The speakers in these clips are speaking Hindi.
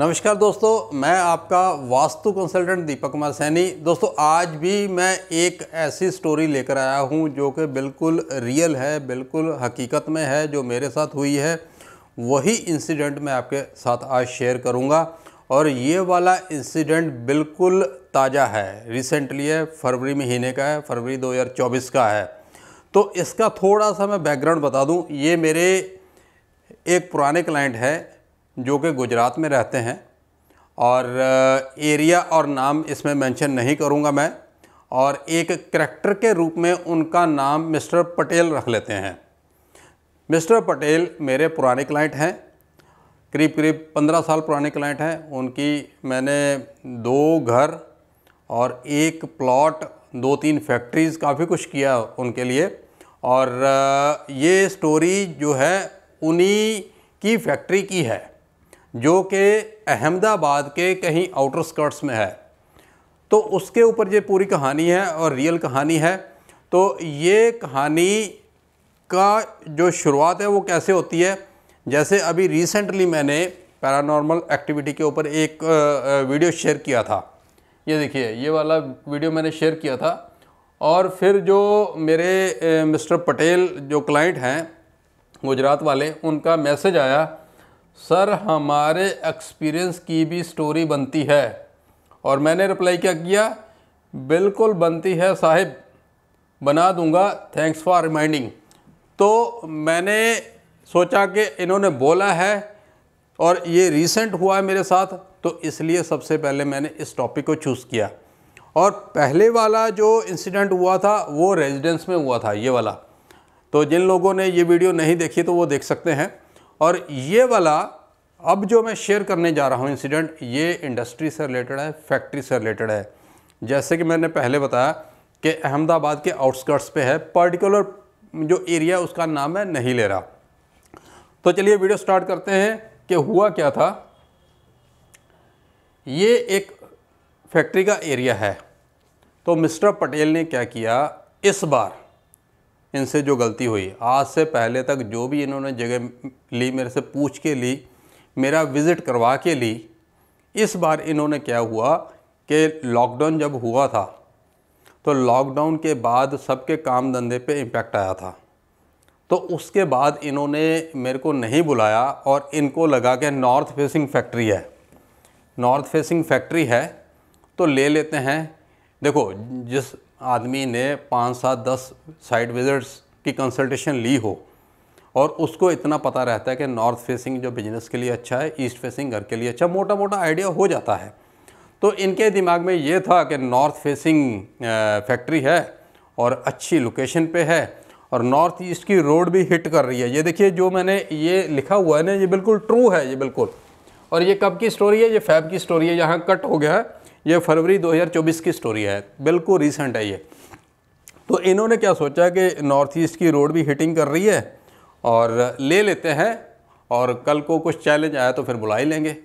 नमस्कार दोस्तों मैं आपका वास्तु कंसल्टेंट दीपक कुमार सैनी दोस्तों आज भी मैं एक ऐसी स्टोरी लेकर आया हूं जो कि बिल्कुल रियल है बिल्कुल हकीकत में है जो मेरे साथ हुई है वही इंसिडेंट मैं आपके साथ आज शेयर करूंगा और ये वाला इंसिडेंट बिल्कुल ताज़ा है रिसेंटली है फरवरी महीने का है फरवरी दो का है तो इसका थोड़ा सा मैं बैकग्राउंड बता दूँ ये मेरे एक पुराने क्लाइंट है जो कि गुजरात में रहते हैं और एरिया और नाम इसमें मेंशन नहीं करूँगा मैं और एक करैक्टर के रूप में उनका नाम मिस्टर पटेल रख लेते हैं मिस्टर पटेल मेरे पुराने क्लाइंट हैं करीब करीब पंद्रह साल पुराने क्लाइंट हैं उनकी मैंने दो घर और एक प्लॉट दो तीन फैक्ट्रीज़ काफ़ी कुछ किया उनके लिए और ये स्टोरी जो है उन्हीं की फैक्ट्री की है जो कि अहमदाबाद के कहीं आउटर स्कर्ट्स में है तो उसके ऊपर ये पूरी कहानी है और रियल कहानी है तो ये कहानी का जो शुरुआत है वो कैसे होती है जैसे अभी रिसेंटली मैंने पैरानॉर्मल एक्टिविटी के ऊपर एक वीडियो शेयर किया था ये देखिए ये वाला वीडियो मैंने शेयर किया था और फिर जो मेरे मिस्टर पटेल जो क्लाइंट हैं गुजरात वाले उनका मैसेज आया सर हमारे एक्सपीरियंस की भी स्टोरी बनती है और मैंने रिप्लाई क्या किया बिल्कुल बनती है साहिब बना दूंगा थैंक्स फॉर रिमाइंडिंग तो मैंने सोचा कि इन्होंने बोला है और ये रीसेंट हुआ है मेरे साथ तो इसलिए सबसे पहले मैंने इस टॉपिक को चूज़ किया और पहले वाला जो इंसिडेंट हुआ था वो रेजिडेंस में हुआ था ये वाला तो जिन लोगों ने ये वीडियो नहीं देखी तो वो देख सकते हैं और ये वाला अब जो मैं शेयर करने जा रहा हूँ इंसिडेंट ये इंडस्ट्री से रिलेटेड है फैक्ट्री से रिलेटेड है जैसे कि मैंने पहले बताया कि अहमदाबाद के आउटस्कर्ट्स पे है पर्टिकुलर जो एरिया उसका नाम मैं नहीं ले रहा तो चलिए वीडियो स्टार्ट करते हैं कि हुआ क्या था ये एक फैक्ट्री का एरिया है तो मिस्टर पटेल ने क्या किया इस बार इनसे जो गलती हुई आज से पहले तक जो भी इन्होंने जगह ली मेरे से पूछ के ली मेरा विज़िट करवा के ली इस बार इन्होंने क्या हुआ कि लॉकडाउन जब हुआ था तो लॉकडाउन के बाद सबके काम धंधे पे इम्पैक्ट आया था तो उसके बाद इन्होंने मेरे को नहीं बुलाया और इनको लगा कि नॉर्थ फेसिंग फैक्ट्री है नॉर्थ फेसिंग फैक्ट्री है तो ले लेते हैं देखो जिस आदमी ने पाँच सात दस साइड विजिट्स की कंसल्टेशन ली हो और उसको इतना पता रहता है कि नॉर्थ फेसिंग जो बिजनेस के लिए अच्छा है ईस्ट फेसिंग घर के लिए अच्छा मोटा मोटा आइडिया हो जाता है तो इनके दिमाग में ये था कि नॉर्थ फेसिंग फैक्ट्री है और अच्छी लोकेशन पे है और नॉर्थ ईस्ट की रोड भी हिट कर रही है ये देखिए जो मैंने ये लिखा हुआ है ना ये बिल्कुल ट्रू है ये बिल्कुल और ये कब की स्टोरी है ये फैब की स्टोरी है यहाँ कट हो गया है ये फरवरी 2024 की स्टोरी है बिल्कुल रिसेंट है ये तो इन्होंने क्या सोचा कि नॉर्थ ईस्ट की रोड भी हिटिंग कर रही है और ले लेते हैं और कल को कुछ चैलेंज आया तो फिर बुला ही लेंगे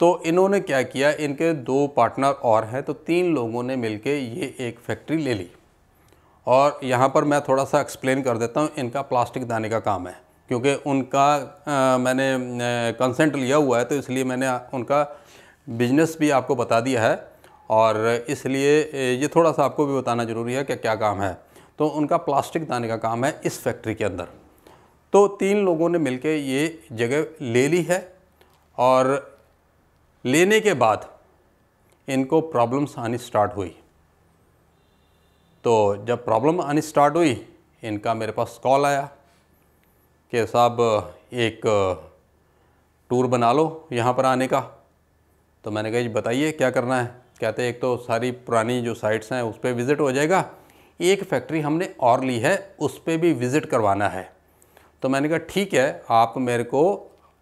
तो इन्होंने क्या किया इनके दो पार्टनर और हैं तो तीन लोगों ने मिल ये एक फैक्ट्री ले ली और यहाँ पर मैं थोड़ा सा एक्सप्लेन कर देता हूँ इनका प्लास्टिक दाने का काम है क्योंकि उनका आ, मैंने कंसेंट लिया हुआ है तो इसलिए मैंने उनका बिजनेस भी आपको बता दिया है और इसलिए ये थोड़ा सा आपको भी बताना ज़रूरी है कि क्या काम है तो उनका प्लास्टिक दाने का काम है इस फैक्ट्री के अंदर तो तीन लोगों ने मिलकर ये जगह ले ली है और लेने के बाद इनको प्रॉब्लम्स आनी स्टार्ट हुई तो जब प्रॉब्लम आनी स्टार्ट हुई इनका मेरे पास कॉल आया कि साहब एक टूर बना लो यहाँ पर आने का तो मैंने कहा जी बताइए क्या करना है कहते हैं एक तो सारी पुरानी जो साइट्स हैं उस पर विज़िट हो जाएगा एक फैक्ट्री हमने और ली है उस पर भी विज़िट करवाना है तो मैंने कहा ठीक है आप मेरे को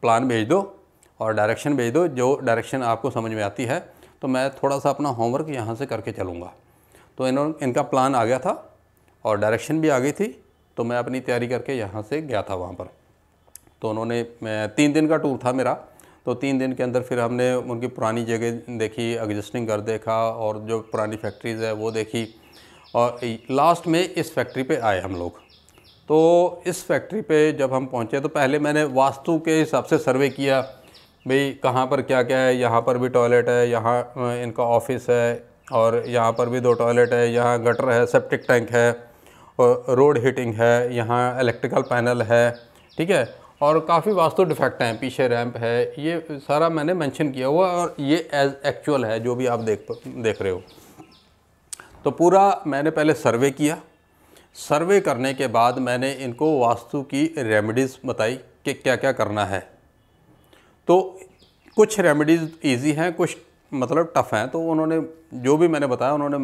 प्लान भेज दो और डायरेक्शन भेज दो जो डायरेक्शन आपको समझ में आती है तो मैं थोड़ा सा अपना होमवर्क यहाँ से करके चलूँगा तो इन्होंने इनका प्लान आ गया था और डायरेक्शन भी आ गई थी तो मैं अपनी तैयारी करके यहाँ से गया था वहाँ पर तो उन्होंने तीन दिन का टूर था मेरा तो तीन दिन के अंदर फिर हमने उनकी पुरानी जगह देखी एग्जिस्टिंग घर देखा और जो पुरानी फैक्ट्रीज़ है वो देखी और लास्ट में इस फैक्ट्री पे आए हम लोग तो इस फैक्ट्री पे जब हम पहुँचे तो पहले मैंने वास्तु के हिसाब से सर्वे किया भाई कहाँ पर क्या क्या है यहाँ पर भी टॉयलेट है यहाँ इनका ऑफिस है और यहाँ पर भी दो टॉयलेट है यहाँ गटर है सेप्टिक टैंक है और रोड हीटिंग है यहाँ इलेक्ट्रिकल पैनल है ठीक है और काफ़ी वास्तु डिफेक्ट हैं पीछे रैंप है ये सारा मैंने मेंशन किया हुआ और ये एज एक्चुअल है जो भी आप देख देख रहे हो तो पूरा मैंने पहले सर्वे किया सर्वे करने के बाद मैंने इनको वास्तु की रेमेडीज़ बताई कि क्या क्या करना है तो कुछ रेमेडीज़ इजी हैं कुछ मतलब टफ़ हैं तो उन्होंने जो भी मैंने बताया उन्होंने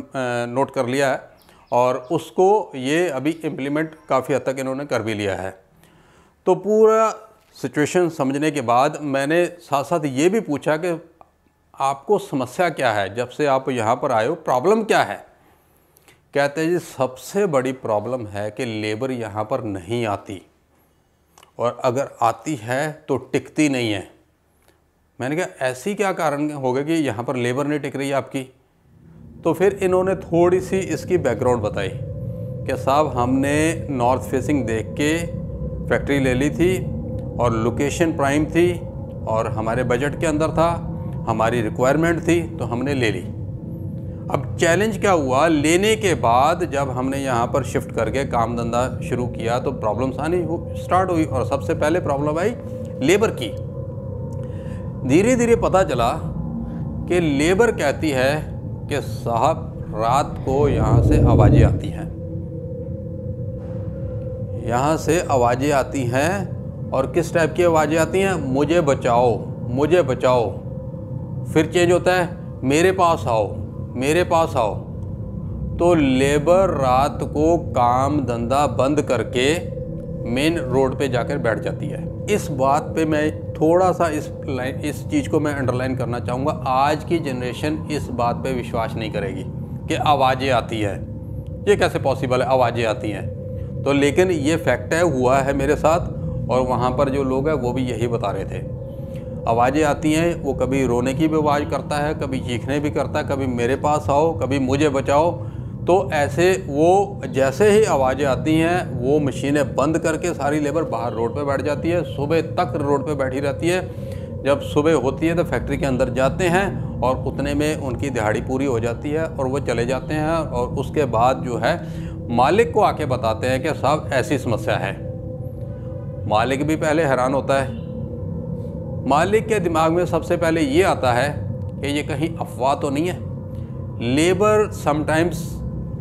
नोट कर लिया है और उसको ये अभी इम्प्लीमेंट काफ़ी हद तक इन्होंने कर भी लिया है तो पूरा सिचुएशन समझने के बाद मैंने साथ साथ ये भी पूछा कि आपको समस्या क्या है जब से आप यहाँ पर आए हो प्रॉब्लम क्या है कहते हैं जी सबसे बड़ी प्रॉब्लम है कि लेबर यहाँ पर नहीं आती और अगर आती है तो टिकती नहीं है मैंने कहा ऐसी क्या कारण हो गया कि यहाँ पर लेबर नहीं टिक रही आपकी तो फिर इन्होंने थोड़ी सी इसकी बैकग्राउंड बताई कि साहब हमने नॉर्थ फेसिंग देख के फैक्ट्री ले ली थी और लोकेशन प्राइम थी और हमारे बजट के अंदर था हमारी रिक्वायरमेंट थी तो हमने ले ली अब चैलेंज क्या हुआ लेने के बाद जब हमने यहाँ पर शिफ्ट करके काम धंधा शुरू किया तो प्रॉब्लम्स आनी स्टार्ट हुई और सबसे पहले प्रॉब्लम आई लेबर की धीरे धीरे पता चला कि लेबर कहती है कि साहब रात को यहाँ से आवाज़ें आती हैं यहाँ से आवाज़ें आती हैं और किस टाइप की आवाज़ें आती हैं मुझे बचाओ मुझे बचाओ फिर चेंज होता है मेरे पास आओ मेरे पास आओ तो लेबर रात को काम धंधा बंद करके मेन रोड पे जाकर बैठ जाती है इस बात पे मैं थोड़ा सा इस लाइन इस चीज़ को मैं अंडरलाइन करना चाहूँगा आज की जनरेशन इस बात पे विश्वास नहीं करेगी कि आवाज़ें आती हैं ये कैसे पॉसिबल है आवाज़ें आती हैं तो लेकिन ये फैक्ट है हुआ है मेरे साथ और वहाँ पर जो लोग हैं वो भी यही बता रहे थे आवाज़ें आती हैं वो कभी रोने की भी आवाज़ करता है कभी चीखने भी करता है कभी मेरे पास आओ कभी मुझे बचाओ तो ऐसे वो जैसे ही आवाज़ें आती हैं वो मशीनें बंद करके सारी लेबर बाहर रोड पर बैठ जाती है सुबह तक रोड पर बैठी रहती है जब सुबह होती है तो फैक्ट्री के अंदर जाते हैं और उतने में उनकी दिहाड़ी पूरी हो जाती है और वो चले जाते हैं और उसके बाद जो है मालिक को आके बताते हैं कि साहब ऐसी समस्या है मालिक भी पहले हैरान होता है मालिक के दिमाग में सबसे पहले ये आता है कि ये कहीं अफवाह तो नहीं है लेबर समटाइम्स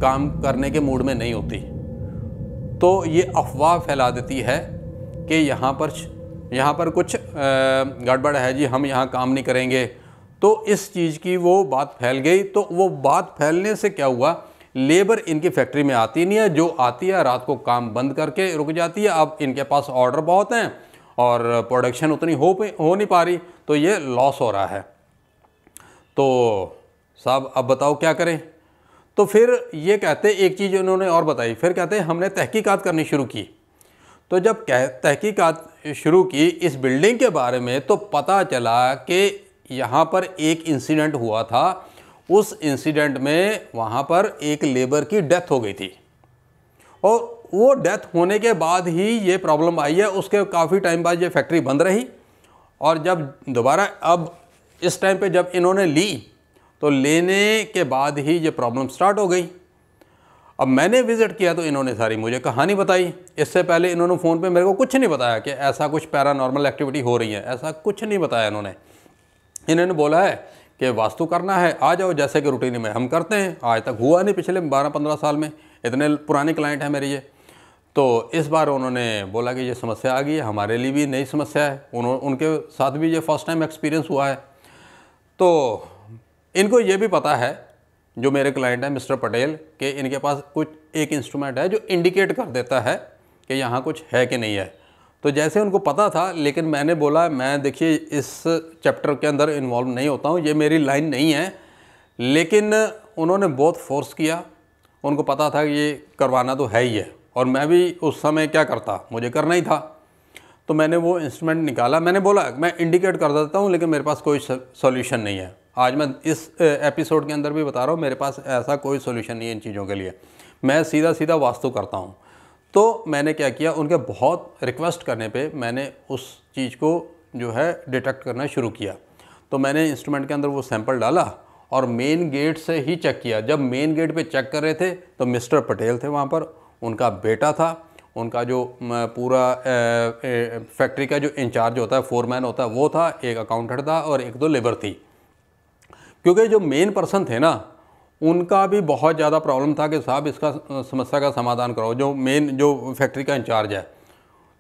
काम करने के मूड में नहीं होती तो ये अफवाह फैला देती है कि यहाँ पर यहाँ पर कुछ गड़बड़ है जी हम यहाँ काम नहीं करेंगे तो इस चीज़ की वो बात फैल गई तो वो बात फैलने से क्या हुआ लेबर इनकी फैक्ट्री में आती नहीं है जो आती है रात को काम बंद करके रुक जाती है अब इनके पास ऑर्डर बहुत हैं और प्रोडक्शन उतनी हो हो नहीं पा रही तो ये लॉस हो रहा है तो साहब अब बताओ क्या करें तो फिर ये कहते एक चीज़ उन्होंने और बताई फिर कहते हमने तहकीकात करनी शुरू की तो जब कह तहकीकात शुरू की इस बिल्डिंग के बारे में तो पता चला कि यहाँ पर एक इंसिडेंट हुआ था उस इंसिडेंट में वहाँ पर एक लेबर की डेथ हो गई थी और वो डेथ होने के बाद ही ये प्रॉब्लम आई है उसके काफ़ी टाइम बाद ये फैक्ट्री बंद रही और जब दोबारा अब इस टाइम पे जब इन्होंने ली तो लेने के बाद ही ये प्रॉब्लम स्टार्ट हो गई अब मैंने विज़िट किया तो इन्होंने सारी मुझे कहानी बताई इससे पहले इन्होंने फ़ोन पे मेरे को कुछ नहीं बताया कि ऐसा कुछ पैरानॉर्मल एक्टिविटी हो रही है ऐसा कुछ नहीं बताया इन्होंने इन्होंने बोला है कि वास्तु करना है आ जाओ जैसे कि रूटीन में हम करते हैं आज तक हुआ नहीं पिछले बारह पंद्रह साल में इतने पुराने क्लाइंट हैं मेरे ये तो इस बार उन्होंने बोला कि ये समस्या आ गई है हमारे लिए भी नई समस्या है उन्होंने उनके साथ भी ये फर्स्ट टाइम एक्सपीरियंस हुआ है तो इनको ये भी पता है जो मेरे क्लाइंट हैं मिस्टर पटेल के इनके पास कुछ एक इंस्ट्रूमेंट है जो इंडिकेट कर देता है कि यहाँ कुछ है कि नहीं है तो जैसे उनको पता था लेकिन मैंने बोला मैं देखिए इस चैप्टर के अंदर इन्वॉल्व नहीं होता हूँ ये मेरी लाइन नहीं है लेकिन उन्होंने बहुत फोर्स किया उनको पता था ये करवाना तो है ही है और मैं भी उस समय क्या करता मुझे करना ही था तो मैंने वो इंस्ट्रूमेंट निकाला मैंने बोला मैं इंडिकेट कर देता हूँ लेकिन मेरे पास कोई सोल्यूशन नहीं है आज मैं इस एपिसोड के अंदर भी बता रहा हूँ मेरे पास ऐसा कोई सोल्यूशन नहीं है इन चीज़ों के लिए मैं सीधा सीधा वास्तु करता हूँ तो मैंने क्या किया उनके बहुत रिक्वेस्ट करने पे मैंने उस चीज़ को जो है डिटेक्ट करना शुरू किया तो मैंने इंस्ट्रूमेंट के अंदर वो सैंपल डाला और मेन गेट से ही चेक किया जब मेन गेट पे चेक कर रहे थे तो मिस्टर पटेल थे वहाँ पर उनका बेटा था उनका जो पूरा फैक्ट्री का जो इंचार्ज होता है फोरमैन होता है वो था एक अकाउंटेंट था और एक दो तो लेबर थी क्योंकि जो मेन पर्सन थे ना उनका भी बहुत ज़्यादा प्रॉब्लम था कि साहब इसका समस्या का समाधान करो जो मेन जो फैक्ट्री का इंचार्ज है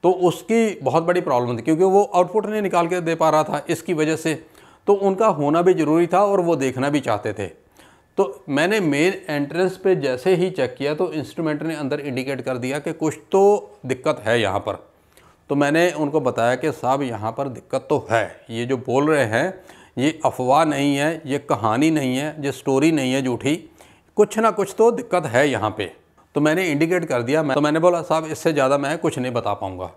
तो उसकी बहुत बड़ी प्रॉब्लम थी क्योंकि वो आउटपुट नहीं निकाल के दे पा रहा था इसकी वजह से तो उनका होना भी ज़रूरी था और वो देखना भी चाहते थे तो मैंने मेन एंट्रेंस पे जैसे ही चेक किया तो इंस्ट्रूमेंट ने अंदर इंडिकेट कर दिया कि कुछ तो दिक्कत है यहाँ पर तो मैंने उनको बताया कि साहब यहाँ पर दिक्कत तो है ये जो बोल रहे हैं ये अफवाह नहीं है ये कहानी नहीं है ये स्टोरी नहीं है झूठी कुछ ना कुछ तो दिक्कत है यहाँ पे तो मैंने इंडिकेट कर दिया मैं तो मैंने बोला साहब इससे ज़्यादा मैं कुछ नहीं बता पाऊँगा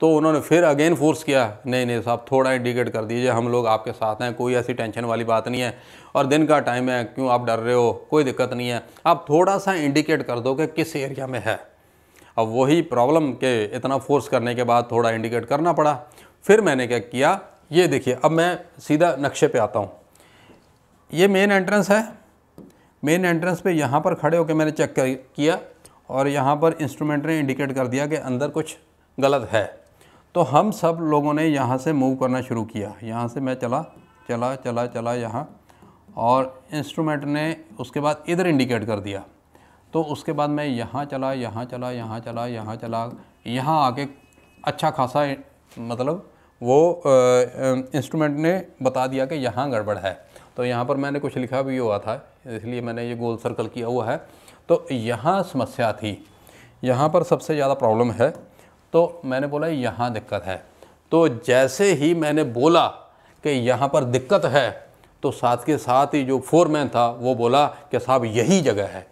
तो उन्होंने फिर अगेन फोर्स किया नहीं नहीं साहब थोड़ा इंडिकेट कर दीजिए हम लोग आपके साथ हैं कोई ऐसी टेंशन वाली बात नहीं है और दिन का टाइम है क्यों आप डर रहे हो कोई दिक्कत नहीं है आप थोड़ा सा इंडिकेट कर दो कि किस एरिया में है अब वही प्रॉब्लम के इतना फोर्स करने के बाद थोड़ा इंडिकेट करना पड़ा फिर मैंने क्या किया ये देखिए अब मैं सीधा नक्शे पे आता हूँ ये मेन एंट्रेंस है मेन एंट्रेंस पे यहाँ पर खड़े होकर मैंने चेक किया और यहाँ पर इंस्ट्रूमेंट ने इंडिकेट कर दिया कि अंदर कुछ गलत है तो हम सब लोगों ने यहाँ से मूव करना शुरू किया यहाँ से मैं चला चला चला चला यहाँ और इंस्ट्रूमेंट ने उसके बाद इधर इंडिकेट कर दिया तो उसके बाद मैं यहाँ चला यहाँ चला यहाँ चला यहाँ चला यहाँ आके अच्छा खासा मतलब वो इंस्ट्रूमेंट ने बता दिया कि यहाँ गड़बड़ है तो यहाँ पर मैंने कुछ लिखा भी हुआ था इसलिए मैंने ये गोल सर्कल किया हुआ है तो यहाँ समस्या थी यहाँ पर सबसे ज़्यादा प्रॉब्लम है तो मैंने बोला यहाँ दिक्कत है तो जैसे ही मैंने बोला कि यहाँ पर दिक्कत है तो साथ के साथ ही जो फोरमैन था वो बोला कि साहब यही जगह है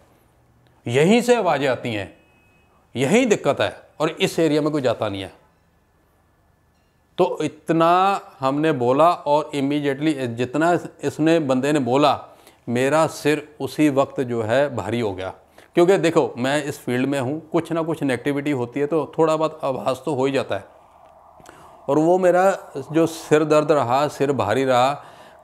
यहीं से आवाज़ें आती हैं यही दिक्कत है और इस एरिया में कोई जाता नहीं है तो इतना हमने बोला और इमीजिएटली जितना इसने बंदे ने बोला मेरा सिर उसी वक्त जो है भारी हो गया क्योंकि देखो मैं इस फील्ड में हूँ कुछ ना कुछ नेगेटिविटी होती है तो थोड़ा बहुत आभास तो हो ही जाता है और वो मेरा जो सिर दर्द रहा सिर भारी रहा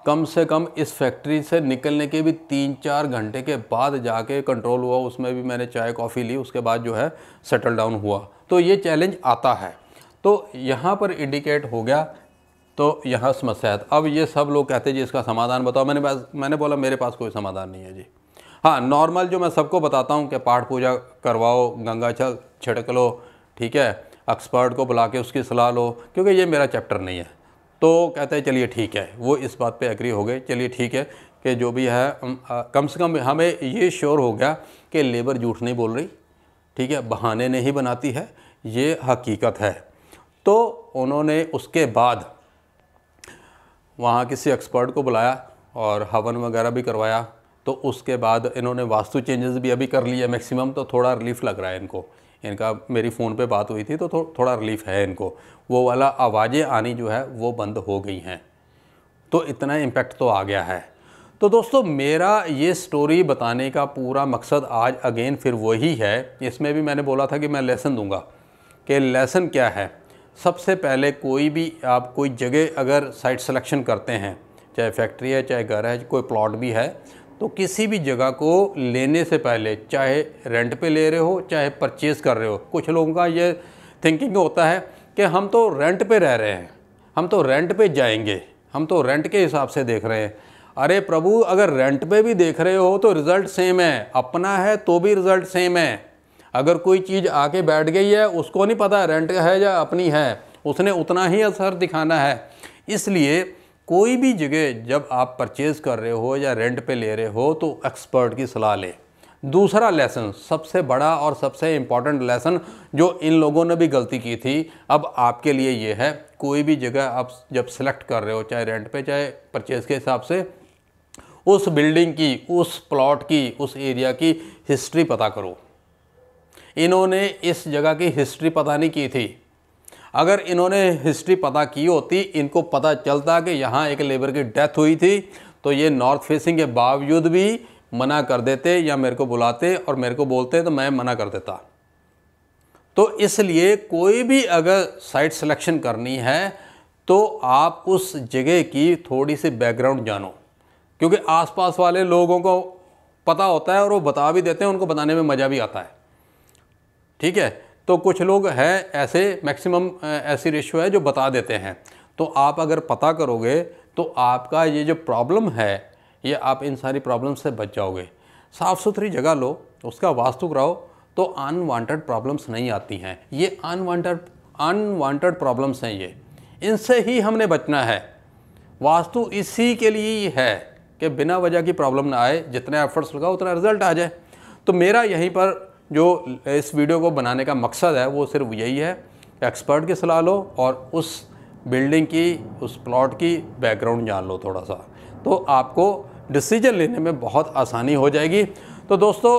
कम से कम इस फैक्ट्री से निकलने के भी तीन चार घंटे के बाद जाके कंट्रोल हुआ उसमें भी मैंने चाय कॉफ़ी ली उसके बाद जो है सेटल डाउन हुआ तो ये चैलेंज आता है तो यहाँ पर इंडिकेट हो गया तो यहाँ समस्या है अब ये सब लोग कहते हैं जी इसका समाधान बताओ मैंने पास मैंने बोला मेरे पास कोई समाधान नहीं है जी हाँ नॉर्मल जो मैं सबको बताता हूँ कि पाठ पूजा करवाओ गंगा छल छिड़क लो ठीक है एक्सपर्ट को बुला के उसकी सलाह लो क्योंकि ये मेरा चैप्टर नहीं है तो कहते हैं चलिए ठीक है वो इस बात पे एग्री हो गए चलिए ठीक है कि जो भी है कम से कम हमें ये श्योर हो गया कि लेबर झूठ नहीं बोल रही ठीक है बहाने नहीं बनाती है ये हकीकत है तो उन्होंने उसके बाद वहाँ किसी एक्सपर्ट को बुलाया और हवन वगैरह भी करवाया तो उसके बाद इन्होंने वास्तु चेंजेस भी अभी कर लिए मैक्सिमम तो थोड़ा रिलीफ लग रहा है इनको इनका मेरी फ़ोन पे बात हुई थी तो थो, थोड़ा रिलीफ है इनको वो वाला आवाज़ें आनी जो है वो बंद हो गई हैं तो इतना इम्पेक्ट तो आ गया है तो दोस्तों मेरा ये स्टोरी बताने का पूरा मकसद आज अगेन फिर वही है इसमें भी मैंने बोला था कि मैं लेसन दूंगा कि लेसन क्या है सबसे पहले कोई भी आप कोई जगह अगर साइट सिलेक्शन करते हैं चाहे फैक्ट्री है चाहे घर है कोई प्लॉट भी है तो किसी भी जगह को लेने से पहले चाहे रेंट पे ले रहे हो चाहे परचेज़ कर रहे हो कुछ लोगों का ये थिंकिंग होता है कि हम तो रेंट पे रह रहे हैं हम तो रेंट पे जाएंगे हम तो रेंट के हिसाब से देख रहे हैं अरे प्रभु अगर रेंट पे भी देख रहे हो तो रिज़ल्ट सेम है अपना है तो भी रिज़ल्ट सेम है अगर कोई चीज़ आके बैठ गई है उसको नहीं पता रेंट है या अपनी है उसने उतना ही असर दिखाना है इसलिए कोई भी जगह जब आप परचेज़ कर रहे हो या रेंट पे ले रहे हो तो एक्सपर्ट की सलाह लें दूसरा लेसन सबसे बड़ा और सबसे इम्पॉर्टेंट लेसन जो इन लोगों ने भी गलती की थी अब आपके लिए ये है कोई भी जगह आप जब सेलेक्ट कर रहे हो चाहे रेंट पे चाहे परचेज़ के हिसाब से उस बिल्डिंग की उस प्लॉट की उस एरिया की हिस्ट्री पता करो इन्होंने इस जगह की हिस्ट्री पता नहीं की थी अगर इन्होंने हिस्ट्री पता की होती इनको पता चलता कि यहाँ एक लेबर की डेथ हुई थी तो ये नॉर्थ फेसिंग के बावजूद भी मना कर देते या मेरे को बुलाते और मेरे को बोलते तो मैं मना कर देता तो इसलिए कोई भी अगर साइट सिलेक्शन करनी है तो आप उस जगह की थोड़ी सी बैकग्राउंड जानो क्योंकि आसपास वाले लोगों को पता होता है और वो बता भी देते हैं उनको बताने में मज़ा भी आता है ठीक है तो कुछ लोग हैं ऐसे मैक्सिमम ऐसी रेशो है जो बता देते हैं तो आप अगर पता करोगे तो आपका ये जो प्रॉब्लम है ये आप इन सारी प्रॉब्लम से बच जाओगे साफ़ सुथरी जगह लो उसका वास्तु कराओ तो अनवांटेड प्रॉब्लम्स नहीं आती हैं ये अनवांटेड अनवांटेड प्रॉब्लम्स हैं ये इनसे ही हमने बचना है वास्तु इसी के लिए ही है कि बिना वजह की प्रॉब्लम ना आए जितने एफर्ट्स लगाओ उतना रिजल्ट आ जाए तो मेरा यहीं पर जो इस वीडियो को बनाने का मकसद है वो सिर्फ यही है एक्सपर्ट की सलाह लो और उस बिल्डिंग की उस प्लॉट की बैकग्राउंड जान लो थोड़ा सा तो आपको डिसीजन लेने में बहुत आसानी हो जाएगी तो दोस्तों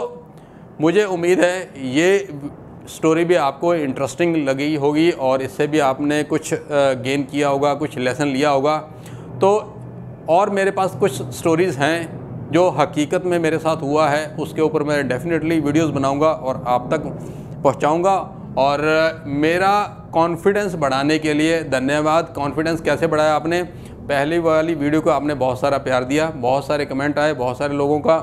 मुझे उम्मीद है ये स्टोरी भी आपको इंटरेस्टिंग लगी होगी और इससे भी आपने कुछ गेन किया होगा कुछ लेसन लिया होगा तो और मेरे पास कुछ स्टोरीज़ हैं जो हकीकत में मेरे साथ हुआ है उसके ऊपर मैं डेफ़िनेटली वीडियोस बनाऊंगा और आप तक पहुंचाऊंगा और मेरा कॉन्फिडेंस बढ़ाने के लिए धन्यवाद कॉन्फिडेंस कैसे बढ़ाया आपने पहली वाली वीडियो को आपने बहुत सारा प्यार दिया बहुत सारे कमेंट आए बहुत सारे लोगों का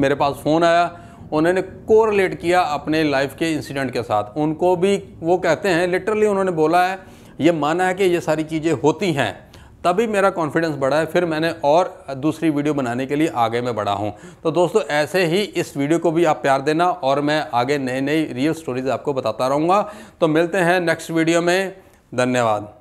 मेरे पास फ़ोन आया उन्होंने कोरिलेट किया अपने लाइफ के इंसिडेंट के साथ उनको भी वो कहते हैं लिटरली उन्होंने बोला है ये माना है कि ये सारी चीज़ें होती हैं तभी मेरा कॉन्फिडेंस बढ़ा है फिर मैंने और दूसरी वीडियो बनाने के लिए आगे मैं बढ़ा हूँ तो दोस्तों ऐसे ही इस वीडियो को भी आप प्यार देना और मैं आगे नई नई रियल स्टोरीज़ आपको बताता रहूँगा तो मिलते हैं नेक्स्ट वीडियो में धन्यवाद